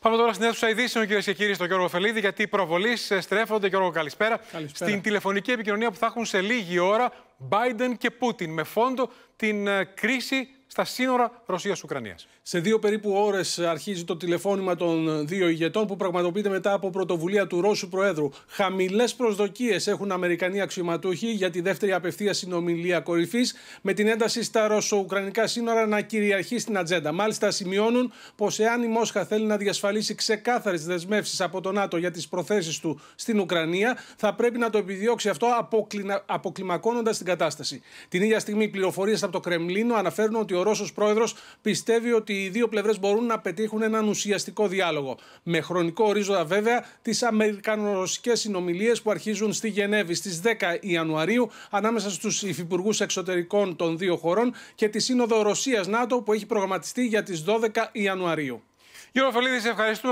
Πάμε τώρα στην αίθουσα ειδήσεων, κυρίες και κύριοι, στον Γιώργο Φελίδη, γιατί οι προβολείς ε, στρέφονται, Γιώργο, καλησπέρα, καλησπέρα, στην τηλεφωνική επικοινωνία που θα έχουν σε λίγη ώρα Biden και Πούτιν, με φόντο την ε, κρίση στα σύνορα Ρωσία-Ουκρανία. Σε δύο περίπου ώρες αρχίζει το τηλεφώνημα των δύο ηγετών που πραγματοποιείται μετά από πρωτοβουλία του Ρώσου Προέδρου. Χαμηλές προσδοκίες έχουν Αμερικανοί αξιωματούχοι για τη δεύτερη απευθεία συνομιλία κορυφής, με την ένταση στα ρωσο-ουκρανικά σύνορα να κυριαρχεί στην ατζέντα. Μάλιστα, σημειώνουν πως εάν η Μόσχα θέλει να διασφαλίσει ξεκάθαρες δεσμεύσεις από το ΝΑΤΟ για τις προθέσεις του στην Ουκρανία, θα πρέπει να το επιδιώξει αυτό αποκλιμακώνοντας την κατάσταση. Την ίδια στιγμή, πληροφορίες από το Κρεμλίνο αναφέρουν ότι ο Ρώσος πρόεδρος πιστεύει ότι οι δύο πλευρές μπορούν να πετύχουν έναν ουσιαστικό διάλογο. Με χρονικό ορίζοντα βέβαια τις αμερικανο ρωσικε συνομιλίες που αρχίζουν στη Γενέβη στις 10 Ιανουαρίου ανάμεσα στους υφυπουργούς εξωτερικών των δύο χωρών και τη Σύνοδο Ρωσίας-ΝΑΤΟ που έχει προγραμματιστεί για τις 12 Ιανουαρίου. Γιώργο ευχαριστούμε.